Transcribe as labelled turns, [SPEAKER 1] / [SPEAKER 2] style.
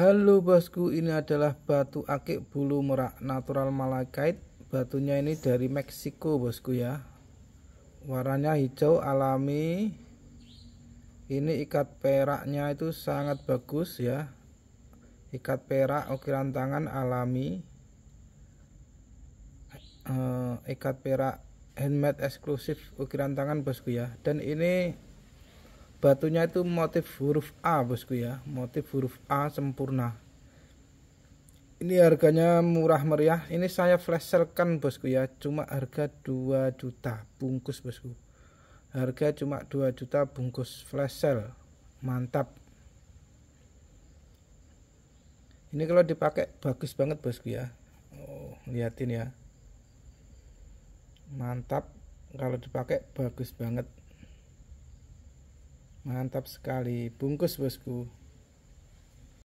[SPEAKER 1] Halo bosku, ini adalah batu akik bulu merak natural malachite. Batunya ini dari Meksiko bosku ya. Warnanya hijau alami. Ini ikat peraknya itu sangat bagus ya. Ikat perak ukiran tangan alami. Eh, ikat perak handmade eksklusif ukiran tangan bosku ya. Dan ini batunya itu motif huruf A bosku ya motif huruf A sempurna ini harganya murah meriah ini saya flash sale kan bosku ya cuma harga 2 juta bungkus bosku harga cuma 2 juta bungkus flash sale mantap ini kalau dipakai bagus banget bosku ya oh, liatin ya mantap kalau dipakai bagus banget Mantap sekali, bungkus bosku.